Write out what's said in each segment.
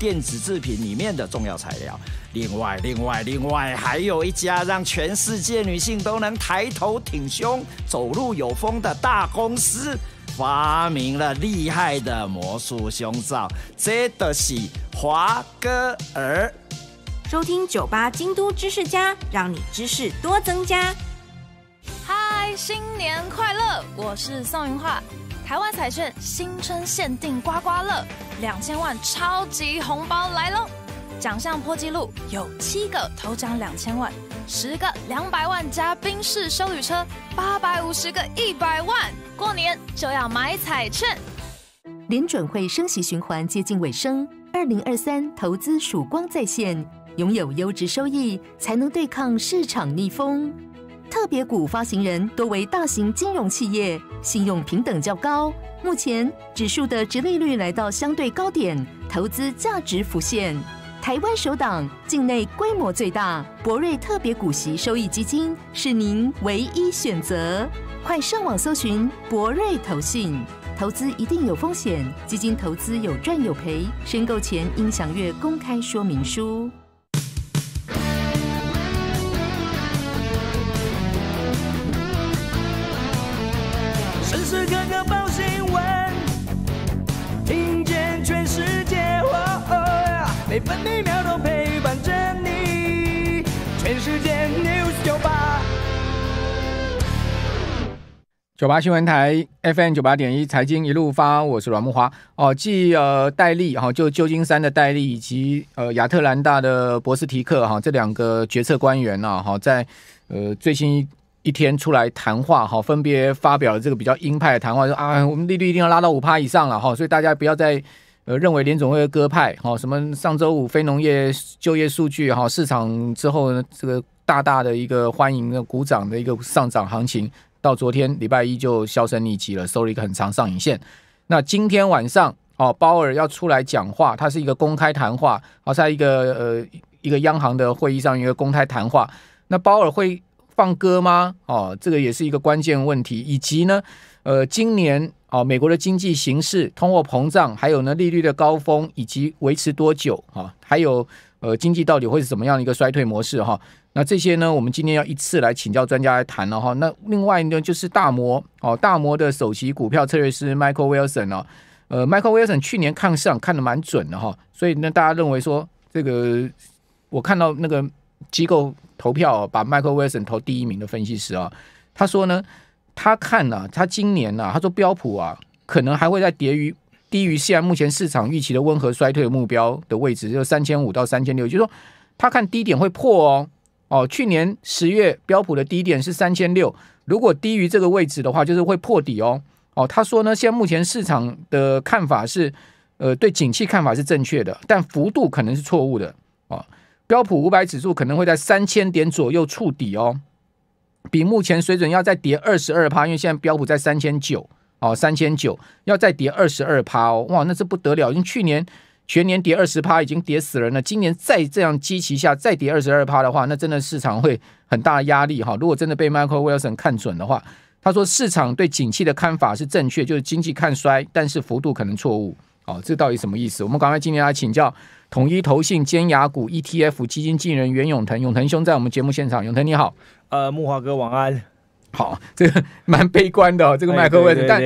电子制品里面的重要材料。另外，另外，另外，还有一家让全世界女性都能抬头挺胸、走路有风的大公司，发明了厉害的魔术胸罩。这的是华歌尔。收听九八京都知识家，让你知识多增加。嗨，新年快乐！我是宋云桦。台湾彩券新春限定刮刮乐，两千万超级红包来喽！奖项破纪录，有七个头奖两千万，十个两百万加宾士修旅车，八百五十个一百万。过年就要买彩券。联准会升息循环接近尾声，二零二三投资曙光再现，拥有优质收益才能对抗市场逆风。特别股发行人多为大型金融企业，信用平等较高。目前指数的直利率来到相对高点，投资价值浮现。台湾首档境内规模最大博瑞特别股息收益基金是您唯一选择。快上网搜寻博瑞投信，投资一定有风险，基金投资有赚有赔，申购前应详阅公开说明书。九八新闻台 FM 九八点一财经一路发，我是阮木华哦。继呃戴利哈，就旧金山的戴利以及呃亚特兰大的博斯提克哈这两个决策官员呐哈，在呃最新一天出来谈话哈，分别发表了这个比较鹰派的谈话，说啊，我们利率一定要拉到五趴以上了哈，所以大家不要再呃认为联总会鸽派哈。什么上周五非农业就业数据哈，市场之后呢这个大大的一个欢迎的鼓掌的一个上涨行情。到昨天礼拜一就销声匿迹了，收了一个很长上影线。那今天晚上哦，鲍尔要出来讲话，他是一个公开谈话，哦，是一个呃一个央行的会议上一个公开谈话。那鲍尔会放歌吗？哦，这个也是一个关键问题。以及呢，呃，今年。哦，美国的经济形势、通货膨胀，还有呢利率的高峰，以及维持多久啊？还有呃，经济到底会是怎么样的一个衰退模式哈？那这些呢，我们今天要一次来请教专家来谈了哈。那另外呢，就是大摩哦，大摩的首席股票策略师 Michael Wilson 哦，呃，Michael Wilson 去年看市场看的蛮准的哈，所以呢，大家认为说这个我看到那个机构投票把 Michael Wilson 投第一名的分析师啊，他说呢。他看了，他今年呢？他说标普啊，可能还会在跌于低于现在目前市场预期的温和衰退的目标的位置，就三千五到三千六。就说他看低点会破哦哦，去年十月标普的低点是三千六，如果低于这个位置的话，就是会破底哦哦。他说呢，现在目前市场的看法是，呃，对景气看法是正确的，但幅度可能是错误的哦，标普五百指数可能会在三千点左右触底哦。比目前水准要再跌二十二趴，因为现在标普在三千九哦，三千九要再跌二十二趴哦，哇，那是不得了，因为去年全年跌二十趴已经跌死人了，今年再这样激旗下再跌二十二趴的话，那真的市场会很大压力哈。如果真的被 Michael Wilson 看准的话，他说市场对景气的看法是正确，就是经济看衰，但是幅度可能错误。哦，这到底什么意思？我们赶快今天来请教统一投信尖牙股 ETF 基金经理袁永腾。永腾兄在我们节目现场，永腾你好，呃，木华哥晚安。好，这个蛮悲观的，这个麦克位置，但。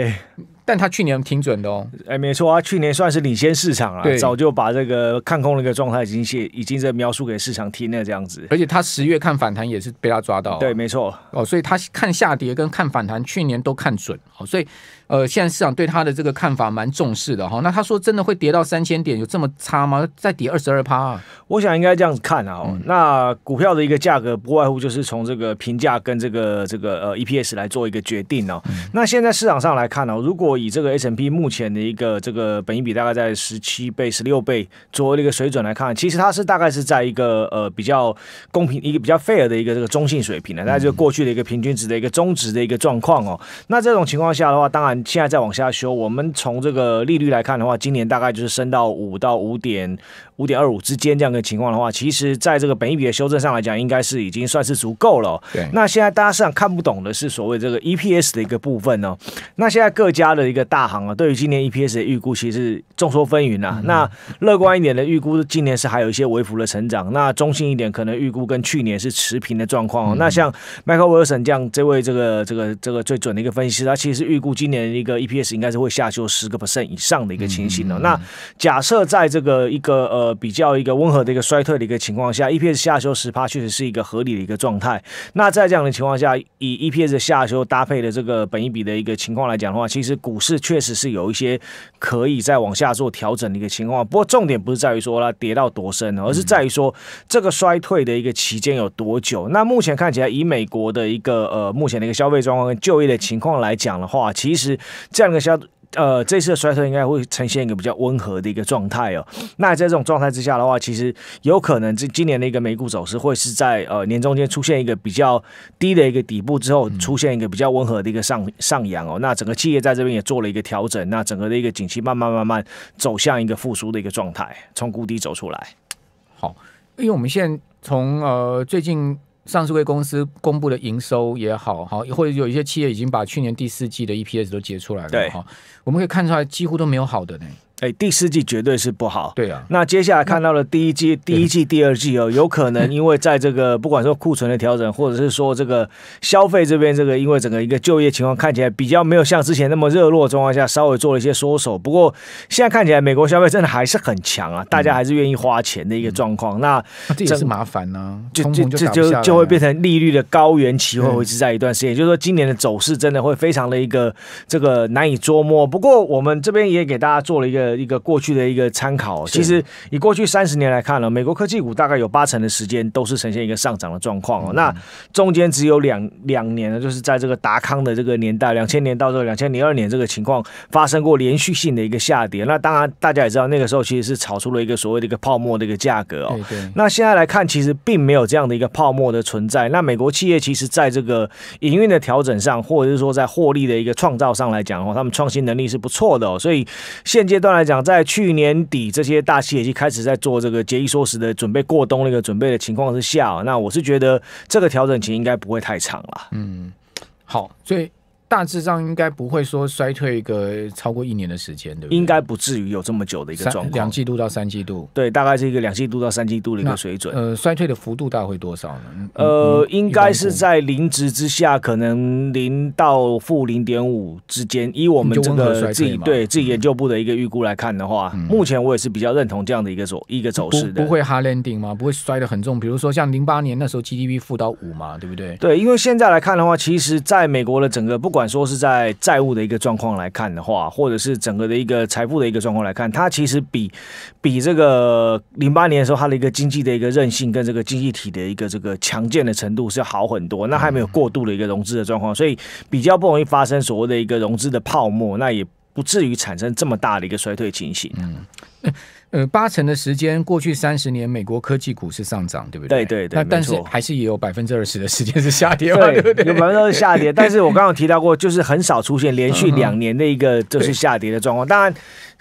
但他去年挺准的，哦。哎，没错，啊，去年算是领先市场了，早就把这个看空的一个状态已经写，已经在描述给市场听了这样子。而且他十月看反弹也是被他抓到，对，没错，哦，所以他看下跌跟看反弹去年都看准，哦，所以呃，现在市场对他的这个看法蛮重视的哈。那他说真的会跌到三千点，有这么差吗？再跌二十二趴？我想应该这样子看啊。那股票的一个价格不外乎就是从这个评价跟这个这个呃 EPS 来做一个决定哦。那现在市场上来看呢，如果以这个 S 和 P 目前的一个这个本益比大概在十七倍、十六倍作为一个水准来看，其实它是大概是在一个呃比较公平、一个比较 fair 的一个这个中性水平的，那就过去的一个平均值的一个中值的一个状况哦。那这种情况下的话，当然现在再往下修，我们从这个利率来看的话，今年大概就是升到五到五点。五点二五之间这样的情况的话，其实在这个本一笔的修正上来讲，应该是已经算是足够了。对。那现在大家市场看不懂的是所谓这个 EPS 的一个部分哦。那现在各家的一个大行啊，对于今年 EPS 的预估，其实众说纷纭啊。那乐观一点的预估，今年是还有一些微幅的成长。那中性一点，可能预估跟去年是持平的状况。那像 Michael Wilson 这样这位这个这个这个最准的一个分析师，他其实预估今年一个 EPS 应该是会下修十个 percent 以上的一个情形的。那假设在这个一个呃。呃，比较一个温和的一个衰退的一个情况下，EPS 下修十趴确实是一个合理的一个状态。那在这样的情况下，以 EPS 下修搭配的这个本一比的一个情况来讲的话，其实股市确实是有一些可以再往下做调整的一个情况。不过重点不是在于说它跌到多深，而是在于说这个衰退的一个期间有多久。那目前看起来，以美国的一个呃目前的一个消费状况跟就业的情况来讲的话，其实这样的消呃，这次的衰退应该会呈现一个比较温和的一个状态哦。那在这种状态之下的话，其实有可能这今年的一个美股走势会是在呃年中间出现一个比较低的一个底部之后，出现一个比较温和的一个上上扬哦。那整个企业在这边也做了一个调整，那整个的一个景气慢慢慢慢走向一个复苏的一个状态，从谷底走出来。好，因为我们现在从呃最近。上市公司公布的营收也好好，或者有一些企业已经把去年第四季的 EPS 都结出来了，哈，我们可以看出来几乎都没有好的呢。哎，第四季绝对是不好。对啊，那接下来看到了第一季、第一季、第二季哦，有可能 因为在这个不管说库存的调整，或者是说这个消费这边，这个因为整个一个就业情况看起来比较没有像之前那么热络的状况下，稍微做了一些缩手。不过现在看起来，美国消费真的还是很强啊，大家还是愿意花钱的一个状况。那这也是麻烦呢，就就就就就会变成利率的高原期会维持在一段时间，也就是说今年的走势真的会非常的一个这个难以捉摸。不过我们这边也给大家做了一个。的一个过去的一个参考，其实你过去三十年来看了，美国科技股大概有八成的时间都是呈现一个上涨的状况哦。那中间只有两两年呢，就是在这个达康的这个年代，两千年到这两千零二年这个情况发生过连续性的一个下跌。那当然大家也知道，那个时候其实是炒出了一个所谓的一个泡沫的一个价格哦。那现在来看，其实并没有这样的一个泡沫的存在。那美国企业其实在这个营运的调整上，或者是说在获利的一个创造上来讲的话，他们创新能力是不错的。哦。所以现阶段。来讲，在去年底这些大企业已经开始在做这个节衣缩食的准备过冬那个准备的情况之下，那我是觉得这个调整期应该不会太长了。嗯，好，所以。大致上应该不会说衰退一个超过一年的时间，对不对？应该不至于有这么久的一个状况。两季度到三季度，对，大概是一个两季度到三季度的一个水准。呃，衰退的幅度大概会多少呢？呃，应该是在零值之下，可能零到负零点五之间。以我们这个自己对自己研究部的一个预估来看的话，目前我也是比较认同这样的一个走一个走势的。不会哈 n 顶吗？不会摔得很重？比如说像零八年那时候 GDP 负到五嘛，对不对？对，因为现在来看的话，其实在美国的整个不管说是在债务的一个状况来看的话，或者是整个的一个财富的一个状况来看，它其实比比这个零八年的时候，它的一个经济的一个韧性跟这个经济体的一个这个强健的程度是要好很多。那还没有过度的一个融资的状况，所以比较不容易发生所谓的一个融资的泡沫，那也不至于产生这么大的一个衰退情形。呃，八成的时间，过去三十年美国科技股是上涨，对不对？对对对。那但是还是也有百分之二十的时间是下跌嘛？对对对，有百分之二十下跌。但是我刚刚提到过，就是很少出现连续两年的一个就是下跌的状况。当然，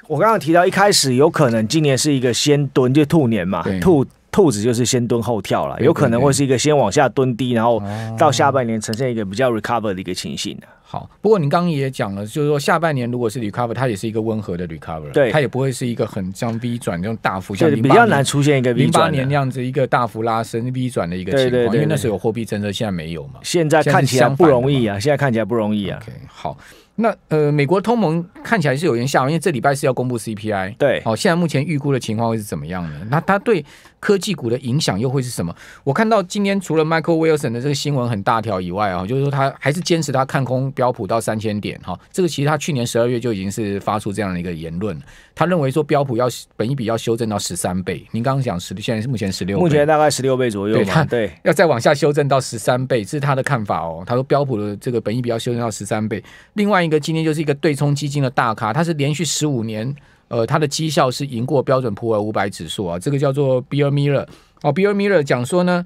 我刚刚提到一开始有可能今年是一个先蹲就兔年嘛，兔。兔子就是先蹲后跳了，有可能会是一个先往下蹲低，然后到下半年呈现一个比较 recover 的一个情形的。好，不过你刚刚也讲了，就是说下半年如果是 recover，它也是一个温和的 recover，对，它也不会是一个很像 V 转这种大幅像比较难出现一个零八年那样子一个大幅拉升 V 转的一个情况，因为那时候有货币政策，现在没有嘛。现在看起来不容易啊！现在看起来不容易啊！OK，好。那呃，美国通盟看起来是有点像，因为这礼拜是要公布 CPI。对，哦，现在目前预估的情况会是怎么样的？那它对科技股的影响又会是什么？我看到今天除了 Michael Wilson 的这个新闻很大条以外啊，就是说他还是坚持他看空标普到三千点哈。这个其实他去年十二月就已经是发出这样的一个言论了。他认为说标普要本一比要修正到十三倍。您刚刚讲十现在是目前十六，目前大概十六倍左右嘛？对，要再往下修正到十三倍，这是他的看法哦。他说标普的这个本一比要修正到十三倍。另外。一个今天就是一个对冲基金的大咖，他是连续十五年，呃，他的绩效是赢过标准普尔五百指数啊，这个叫做 b i l l Miller 哦 b i l l Miller 讲说呢，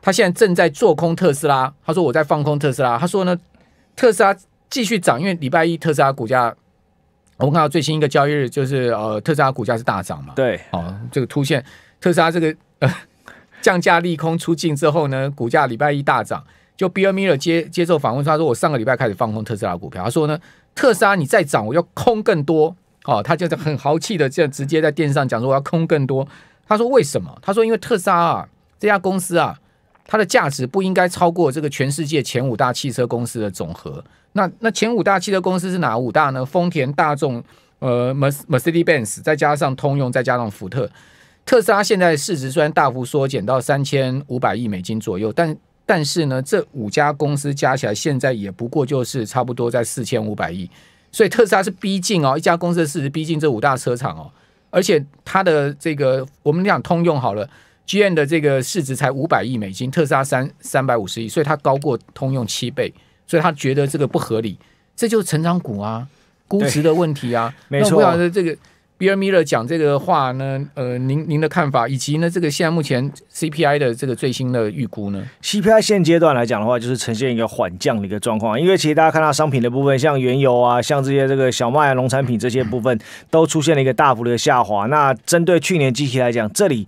他现在正在做空特斯拉，他说我在放空特斯拉，他说呢，特斯拉继续涨，因为礼拜一特斯拉股价，我们看到最新一个交易日就是呃，特斯拉股价是大涨嘛，对，哦，这个突现特斯拉这个呃、降价利空出尽之后呢，股价礼拜一大涨。就 Bill Miller 接接受访问，他说：“我上个礼拜开始放空特斯拉股票。”他说：“呢，特斯拉你再涨，我要空更多。”哦，他就是很豪气的，就直接在电视上讲说：“我要空更多。”他说：“为什么？”他说：“因为特斯拉啊这家公司啊，它的价值不应该超过这个全世界前五大汽车公司的总和。”那那前五大汽车公司是哪五大呢？丰田、大众、呃 Mercedes-Benz，再加上通用，再加上福特。特斯拉现在市值虽然大幅缩减到三千五百亿美金左右，但但是呢，这五家公司加起来现在也不过就是差不多在四千五百亿，所以特斯拉是逼近哦，一家公司的市值逼近这五大车厂哦，而且它的这个我们讲通用好了，GM 的这个市值才五百亿美金，特斯拉三三百五十亿，所以它高过通用七倍，所以他觉得这个不合理，这就是成长股啊，估值的问题啊，没错的这个。b 尔米勒 Miller 讲这个话呢，呃，您您的看法，以及呢，这个现在目前 CPI 的这个最新的预估呢？CPI 现阶段来讲的话，就是呈现一个缓降的一个状况，因为其实大家看到商品的部分，像原油啊，像这些这个小麦、啊、农产品这些部分，都出现了一个大幅的下滑。那针对去年机期来讲，这里，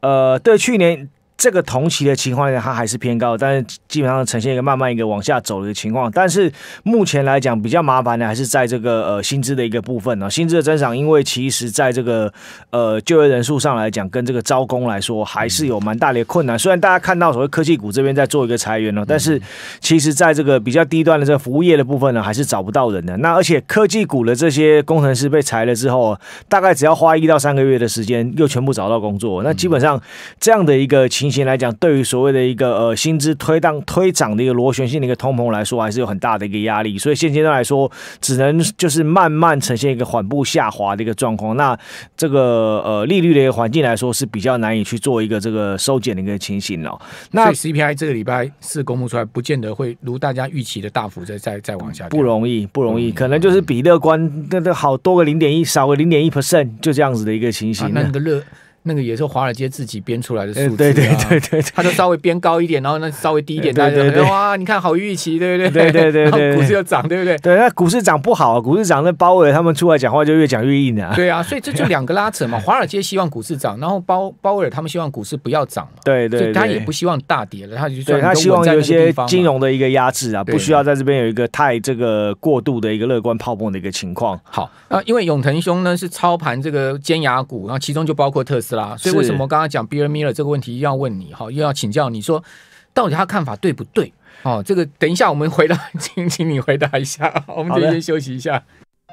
呃，对去年。这个同期的情况呢，它还是偏高，但是基本上呈现一个慢慢一个往下走的一个情况。但是目前来讲比较麻烦的还是在这个呃薪资的一个部分呢。薪资的增长，因为其实在这个呃就业人数上来讲，跟这个招工来说还是有蛮大的困难。虽然大家看到所谓科技股这边在做一个裁员了，但是其实在这个比较低端的这个服务业的部分呢，还是找不到人的。那而且科技股的这些工程师被裁了之后，大概只要花一到三个月的时间，又全部找到工作。那基本上这样的一个情。情形来讲，对于所谓的一个呃薪资推荡推涨的一个螺旋性的一个通膨来说，还是有很大的一个压力。所以现阶段来说，只能就是慢慢呈现一个缓步下滑的一个状况。那这个呃利率的一个环境来说，是比较难以去做一个这个收减的一个情形了。那 CPI 这个礼拜是公布出来，不见得会如大家预期的大幅再再再往下。不容易，不容易，可能就是比乐观那那好多个零点一，少个零点一 percent，就这样子的一个情形。那个也是华尔街自己编出来的数字，对对对对，他就稍微编高一点，然后那稍微低一点，大家就哇，你看好预期，对对对对对，股市要涨，对不对？对，那股市涨不好，啊，股市涨那鲍威尔他们出来讲话就越讲越硬啊。对啊，所以这就两个拉扯嘛。华尔街希望股市涨，然后鲍鲍威尔他们希望股市不要涨嘛。对对对，他也不希望大跌了，他就对他希望有些金融的一个压制啊，不需要在这边有一个太这个过度的一个乐观泡沫的一个情况。好啊，因为永腾兄呢是操盘这个尖牙股，然后其中就包括特斯拉。所以为什么刚刚讲 Beer Miller 这个问题要问你，哈，又要请教你说，到底他看法对不对？哦，这个等一下我们回答，请请你回答一下，我们这边休息一下。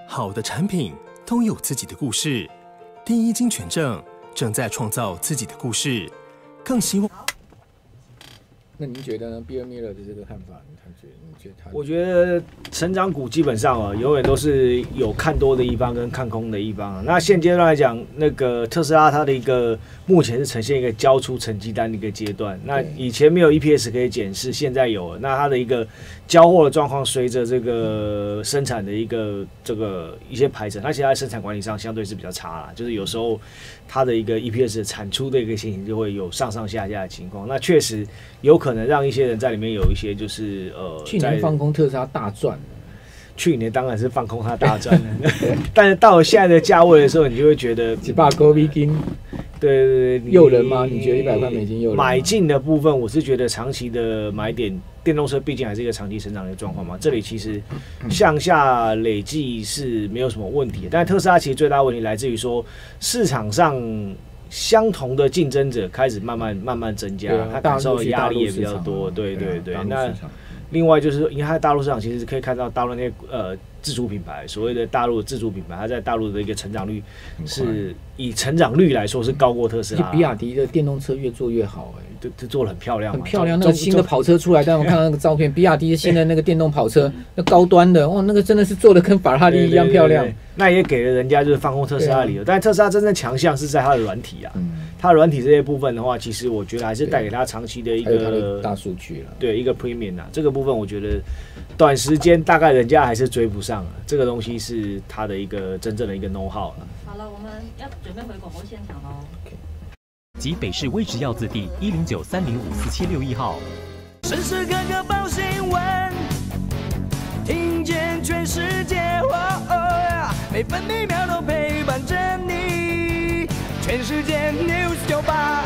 好的产品都有自己的故事，第一金权证正在创造自己的故事，更希望。那您觉得呢 b l o o m b e r 的这个看法，您感觉？你觉得他？我觉得成长股基本上啊，永远都是有看多的一方跟看空的一方。啊。那现阶段来讲，那个特斯拉它的一个目前是呈现一个交出成绩单的一个阶段。那以前没有 EPS 可以检视，现在有。那它的一个交货的状况，随着这个生产的一个这个一些排程，它现在生产管理上相对是比较差啦。就是有时候它的一个 EPS 产出的一个情形，就会有上上下下的情况。那确实有可。可能让一些人在里面有一些就是呃，去年放空特斯拉大赚去年当然是放空它大赚了，但是到现在的价位的时候，你就会觉得几把哥美金，对对对，诱人吗？你觉得一百块美金诱人？买进的部分，我是觉得长期的买点，电动车毕竟还是一个长期成长的状况嘛。这里其实向下累计是没有什么问题，但是特斯拉其实最大问题来自于说市场上。相同的竞争者开始慢慢慢慢增加，他感受压力也比较多。对对对，那另外就是因为他在大陆市场其实可以看到，大陆那些呃自主品牌，所谓的大陆自主品牌，它在大陆的一个成长率，是以成长率来说是高过特斯拉。比亚迪的电动车越做越好哎。就做的很漂亮，很漂亮。那个新的跑车出来，但我看到那个照片，比亚迪新的那个电动跑车，那高端的，哦，那个真的是做的跟法拉利一样漂亮。那也给了人家就是放空特斯拉理由。但特斯拉真正强项是在它的软体啊，它软体这些部分的话，其实我觉得还是带给他长期的一个大数据了，对一个 premium 啊，这个部分我觉得短时间大概人家还是追不上啊。这个东西是他的一个真正的一个 know how 了。好了，我们要准备回广播现场喽。及北市微值药字第一零九三零五四七六一号。时时刻刻报新闻，听见全世界，哦每分每秒都陪伴着你。全世界 News 九八，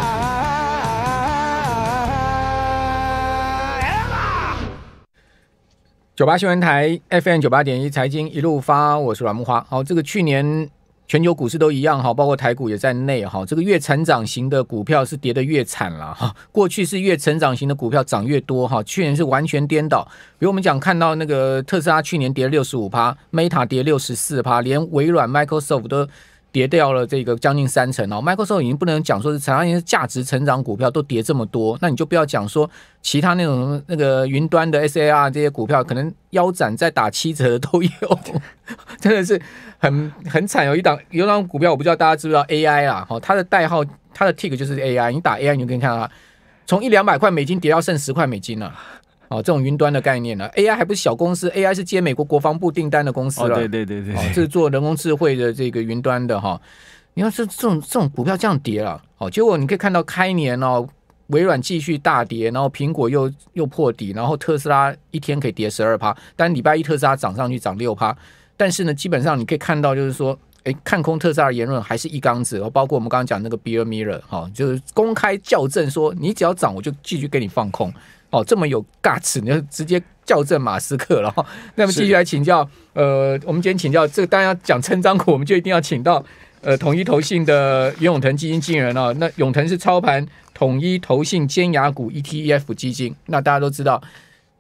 九八新闻台 F M 九八点一，财经一路发，我是阮木华。好，这个去年。全球股市都一样哈，包括台股也在内哈。这个越成长型的股票是跌得越惨了哈。过去是越成长型的股票涨越多哈，去年是完全颠倒。比如我们讲看到那个特斯拉去年跌了六十五趴，Meta 跌六十四趴，连微软 Microsoft 都。跌掉了这个将近三成哦，Microsoft 已经不能讲说是成长为价值成长股票都跌这么多，那你就不要讲说其他那种那个云端的 S A R 这些股票可能腰斩、再打七折的都有，真的是很很惨。有一档有一档股票，我不知道大家知不知道 A I 啊，好，它的代号它的 tick 就是 A I，你打 A I 你就可以看啊，从一两百块美金跌到剩十块美金了。哦，这种云端的概念呢，AI 还不是小公司，AI 是接美国国防部订单的公司了。对对对对，这是做人工智慧的这个云端的哈。你看这这种这种股票这样跌了，哦，结果你可以看到开年哦，微软继续大跌，然后苹果又又破底，然后特斯拉一天可以跌十二趴，但礼拜一特斯拉涨上去涨六趴，但是呢，基本上你可以看到就是说，哎，看空特斯拉的言论还是一缸子，然后包括我们刚刚讲那个 b i l r m i r r e r 哈，就是公开校正说，你只要涨我就继续给你放空。哦，这么有尬词，你就直接校正马斯克了那么继续来请教，呃，我们今天请教这个，大家讲成长股，我们就一定要请到，呃，统一投信的袁永腾基金经理啊，那永腾是操盘统一投信尖牙股 ETF 基金，那大家都知道。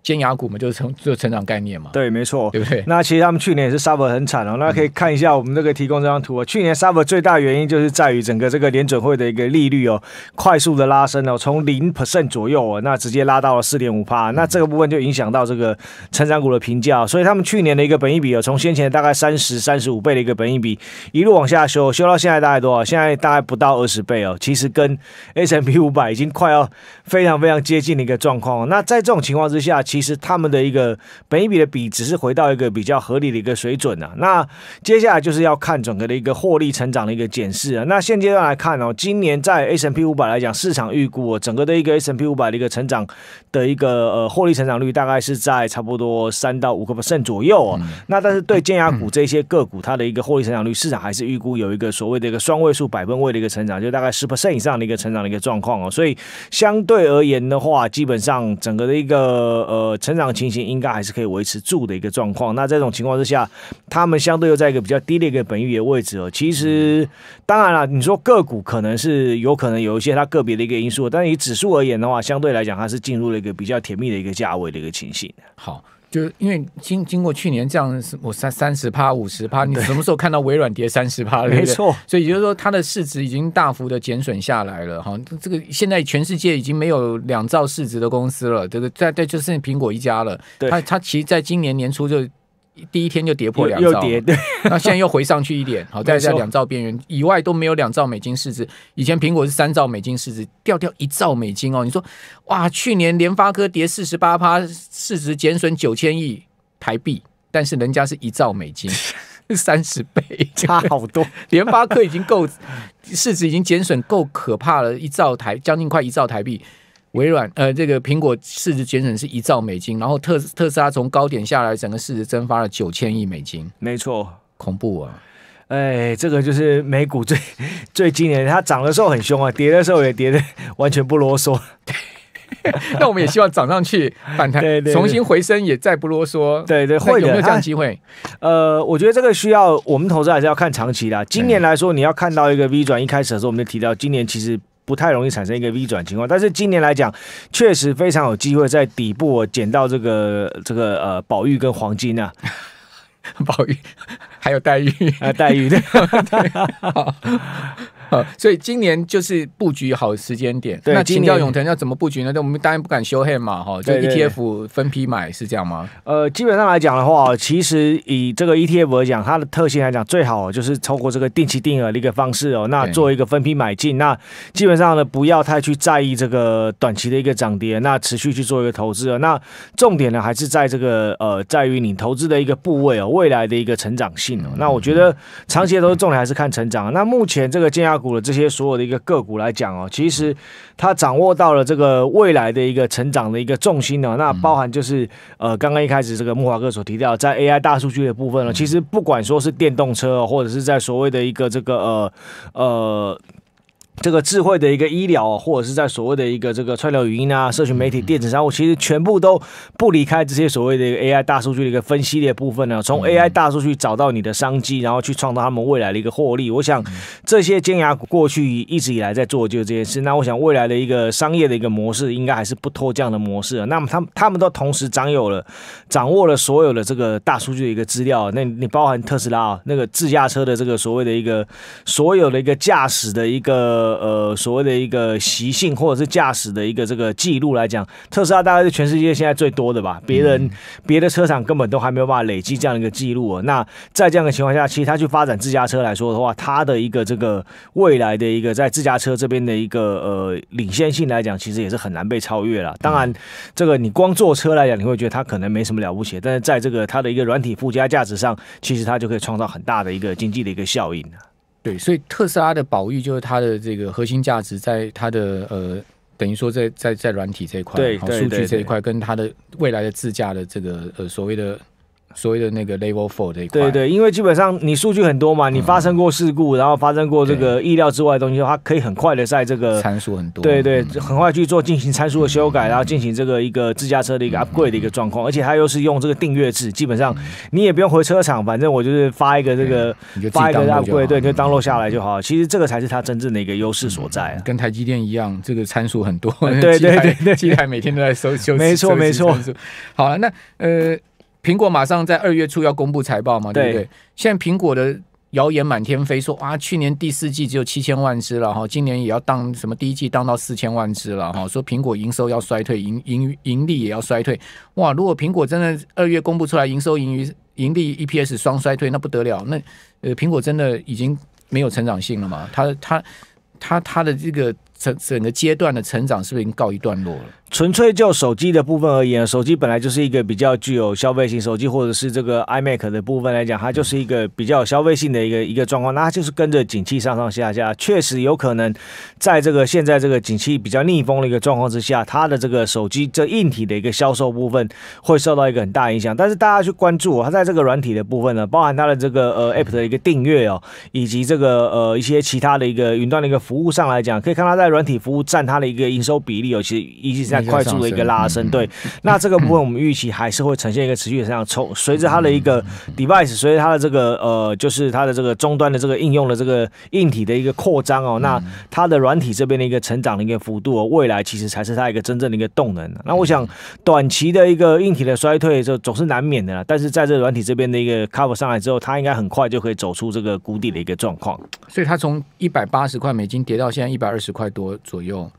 尖牙股嘛，就是成 就成长概念嘛，对，没错，对不对？那其实他们去年也是 suffer 很惨哦。那可以看一下我们这个提供这张图啊。去年 suffer 最大原因就是在于整个这个联准会的一个利率哦，快速的拉升哦，从零 percent 左右哦，那直接拉到了四点五帕。那这个部分就影响到这个成长股的评价，所以他们去年的一个本益比哦，从先前大概三十三十五倍的一个本益比，一路往下修，修到现在大概多少？现在大概不到二十倍哦。其实跟 S M P 五百已经快要非常非常接近的一个状况。那在这种情况之下，其实他们的一个每一笔的比，只是回到一个比较合理的一个水准啊。那接下来就是要看整个的一个获利成长的一个检视啊。那现阶段来看哦，今年在 S a P 五百来讲，市场预估整个的一个 S a P 五百的一个成长的一个呃获利成长率，大概是在差不多三到五个 percent 左右啊。那但是对尖牙股这些个股，它的一个获利成长率，市场还是预估有一个所谓的一个双位数百分位的一个成长，就大概十 percent 以上的一个成长的一个状况哦。所以相对而言的话，基本上整个的一个呃。呃，成长情形应该还是可以维持住的一个状况。那这种情况之下，他们相对又在一个比较低的一个本域的位置哦。其实，当然了，你说个股可能是有可能有一些它个别的一个因素，但以指数而言的话，相对来讲，它是进入了一个比较甜蜜的一个价位的一个情形。好。就因为经经过去年这样，我三三十趴五十趴，你什么时候看到微软跌三十趴没错，所以也就是说，它的市值已经大幅的减损下来了哈。这个现在全世界已经没有两兆市值的公司了，这个在在就剩苹果一家了。它它其实在今年年初就。第一天就跌破两，又跌，那现在又回上去一点，好，再在两兆边缘以外都没有两兆美金市值。以前苹果是三兆美金市值，掉掉一兆美金哦。你说哇，去年联发科跌四十八趴，市值减损九千亿台币，但是人家是一兆美金，三十倍差好多。联发科已经够市值已经减损够可怕了，一兆台将近快一兆台币。微软呃，这个苹果市值减损是一兆美金，然后特特斯拉从高点下来，整个市值蒸发了九千亿美金。没错，恐怖啊！哎，这个就是美股最最惊人。它涨的时候很凶啊，跌的时候也跌的 完全不啰嗦。那我们也希望涨上去反弹，重新回升也再不啰嗦。对对，会有没有这样机会？呃，我觉得这个需要我们投资还是要看长期的。今年来说，你要看到一个 V 转，一开始的时候我们就提到，今年其实。不太容易产生一个 V 转情况，但是今年来讲，确实非常有机会在底部我捡到这个这个呃宝玉跟黄金呐，宝玉还有黛玉啊黛玉对。所以今年就是布局好时间点。那金交永腾要怎么布局呢？那我们当然不敢修黑嘛哈，就 ETF 分批买是这样吗？呃，基本上来讲的话，其实以这个 ETF 来讲，它的特性来讲，最好就是超过这个定期定额的一个方式哦，那做一个分批买进。那基本上呢，不要太去在意这个短期的一个涨跌，那持续去做一个投资。那重点呢，还是在这个呃，在于你投资的一个部位哦，未来的一个成长性哦。那我觉得长期的投资重点还是看成长。那目前这个建交股的这些所有的一个个股来讲哦，其实它掌握到了这个未来的一个成长的一个重心呢。那包含就是呃，刚刚一开始这个木华哥所提到，在 AI 大数据的部分呢，其实不管说是电动车，或者是在所谓的一个这个呃呃。这个智慧的一个医疗，或者是在所谓的一个这个串流语音啊、社群媒体、电子商务，其实全部都不离开这些所谓的一个 AI 大数据的一个分析的部分呢。从 AI 大数据找到你的商机，然后去创造他们未来的一个获利。我想这些尖牙股过去一直以来在做就是这件事。那我想未来的一个商业的一个模式，应该还是不脱这样的模式。那么他们他们都同时掌有了掌握了所有的这个大数据的一个资料，那你包含特斯拉那个自驾车的这个所谓的一个所有的一个驾驶的一个。呃呃，所谓的一个习性或者是驾驶的一个这个记录来讲，特斯拉大概是全世界现在最多的吧。别人别的车厂根本都还没有办法累积这样的一个记录啊。那在这样的情况下，其实它去发展自驾车来说的话，它的一个这个未来的一个在自驾车这边的一个呃领先性来讲，其实也是很难被超越了。当然，这个你光坐车来讲，你会觉得它可能没什么了不起，但是在这个它的一个软体附加价值上，其实它就可以创造很大的一个经济的一个效应对，所以特斯拉的宝玉就是它的这个核心价值，在它的呃，等于说在在在软体这一块，对数据这一块，跟它的未来的自驾的这个呃所谓的。所谓的那个 level four 的一块，对对，因为基本上你数据很多嘛，你发生过事故，然后发生过这个意料之外的东西，它可以很快的在这个参数很多，对对，很快去做进行参数的修改，然后进行这个一个自驾车的一个 upgrade 的一个状况，而且它又是用这个订阅制，基本上你也不用回车厂，反正我就是发一个这个发一个 upgrade，对，就 download 下来就好。其实这个才是它真正的一个优势所在。跟台积电一样，这个参数很多。对 对对，对，积 台每天都在收修。没错没错。好了，那呃。苹果马上在二月初要公布财报嘛，对不对？现在苹果的谣言满天飞，说啊，去年第四季只有七千万只了哈，今年也要当什么第一季当到四千万只了哈，说苹果营收要衰退，盈盈盈利也要衰退，哇！如果苹果真的二月公布出来，营收、盈余、盈利、EPS 双衰退，那不得了，那呃，苹果真的已经没有成长性了嘛？它它它它的这个。整整个阶段的成长是不是已经告一段落了？纯粹就手机的部分而言，手机本来就是一个比较具有消费性手机，或者是这个 iMac 的部分来讲，它就是一个比较有消费性的一个一个状况，那它就是跟着景气上上下下。确实有可能在这个现在这个景气比较逆风的一个状况之下，它的这个手机这硬体的一个销售部分会受到一个很大影响。但是大家去关注它在这个软体的部分呢，包含它的这个呃 App 的一个订阅哦，以及这个呃一些其他的一个云端的一个服务上来讲，可以看它在。在软体服务占它的一个营收比例，尤其实一直在快速的一个拉升。对，那这个部分我们预期还是会呈现一个持续的上涨。从随着它的一个 device，随着它的这个呃，就是它的这个终端的这个应用的这个硬体的一个扩张哦，那它的软体这边的一个成长的一个幅度，哦，未来其实才是它一个真正的一个动能。那我想短期的一个硬体的衰退，这总是难免的。啦，但是在这软体这边的一个 cover 上来之后，它应该很快就可以走出这个谷底的一个状况。所以它从一百八十块美金跌到现在一百二十块。多左右，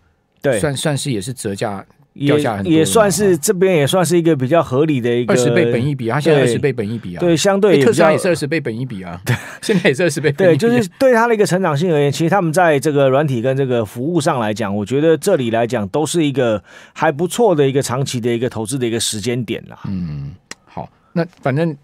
对，算算是也是折价也也算是这边也算是一个比较合理的一个二十倍本一比，它现在二十倍本一比啊，对，相对比较也是二十倍本一比啊，对，现在也是二十倍，对，就是对它的一个成长性而言，其实他们在这个软体跟这个服务上来讲，我觉得这里来讲都是一个还不错的一个长期的一个投资的一个时间点啦。嗯，好，那反正。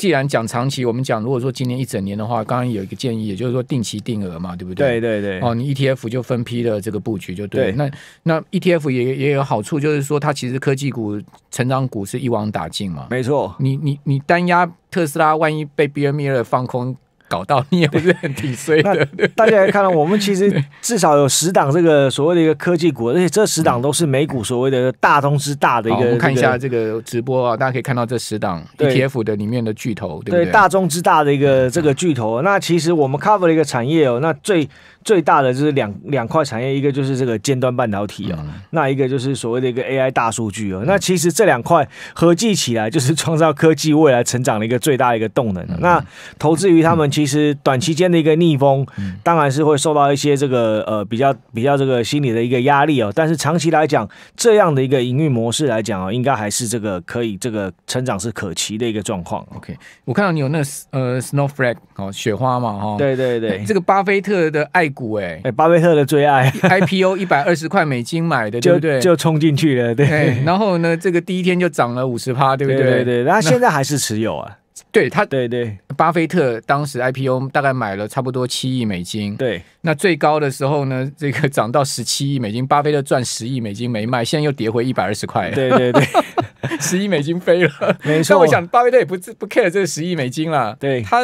既然讲长期，我们讲如果说今年一整年的话，刚刚有一个建议，也就是说定期定额嘛，对不对？对对对。哦，你 ETF 就分批的这个布局就对。对。那那 ETF 也也有好处，就是说它其实科技股、成长股是一网打尽嘛。没错，你你你单压特斯拉，万一被 b m e 二放空。搞到你也不是很挺衰的。大家看到，我们其实 至少有十档这个所谓的一个科技股，而且这十档都是美股所谓的大中之大的一个。我看一下这个直播啊，大家可以看到这十档 ETF 的里面的巨头，对对？大中之大的一个这个巨头。那其实我们 cover 的一个产业哦，那最最大的就是两两块产业，一个就是这个尖端半导体啊，那一个就是所谓的一个 AI 大数据哦。那其实这两块合计起来，就是创造科技未来成长的一个最大的一个动能。那投资于他们。其实短期间的一个逆风，当然是会受到一些这个呃比较比较这个心理的一个压力哦。但是长期来讲，这样的一个营运模式来讲哦，应该还是这个可以这个成长是可期的一个状况。OK，我看到你有那呃 Snowflake 哦雪花嘛哈，对对对，这个巴菲特的爱股哎，巴菲特的最爱 IPO 一百二十块美金买的，对不对？就冲进去了，对。然后呢，这个第一天就涨了五十趴，对不对？对对对，然现在还是持有啊。对他，对对，巴菲特当时 IPO 大概买了差不多七亿美金。对，那最高的时候呢，这个涨到十七亿美金，巴菲特赚十亿美金没卖，现在又跌回一百二十块。对对对，十亿美金飞了，没错。那我想巴菲特也不不 care 这十亿美金了。对，他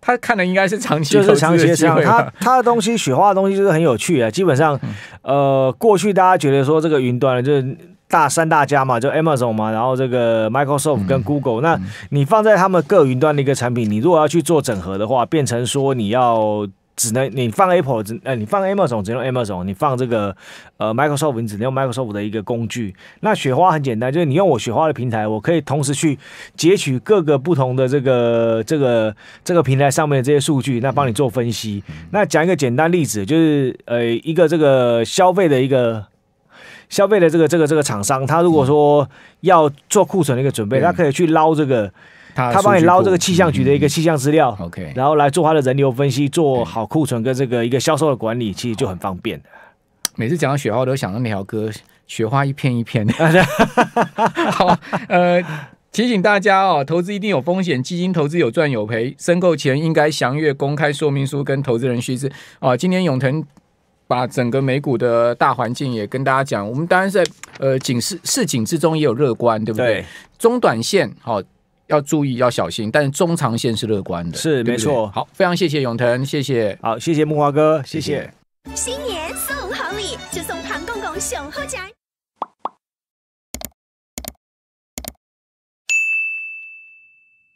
他看的应该是长期，就是长期的。他他的东西，雪花的东西就是很有趣啊。基本上，呃，过去大家觉得说这个云端就是。大三大家嘛，就 Amazon 嘛，然后这个 Microsoft 跟 Google，那你放在他们各云端的一个产品，你如果要去做整合的话，变成说你要只能你放 Apple 只，呃你放 Amazon 只用 Amazon，你放这个呃 Microsoft，你只能用 Microsoft 的一个工具。那雪花很简单，就是你用我雪花的平台，我可以同时去截取各个不同的这个这个这个平台上面的这些数据，那帮你做分析。那讲一个简单例子，就是呃一个这个消费的一个。消费的这个这个这个厂商，他如果说要做库存的一个准备，他可以去捞这个，他帮你捞这个气象局的一个气象资料，OK，然后来做他的人流分析，做好库存跟这个一个销售的管理，其实就很方便每次讲到雪花，我都想到那条歌，《雪花一片一片的》。好，呃，提醒大家哦，投资一定有风险，基金投资有赚有赔，申购前应该详阅公开说明书跟投资人须知。哦，今天永腾。把整个美股的大环境也跟大家讲，我们当然在呃景市市景之中也有乐观，对不对？中短线好要注意，要小心，但是中长线是乐观的，是没错。好，非常谢谢永腾，谢谢，好，谢谢木华哥，谢谢。新年送好礼，就送唐公公熊豪宅。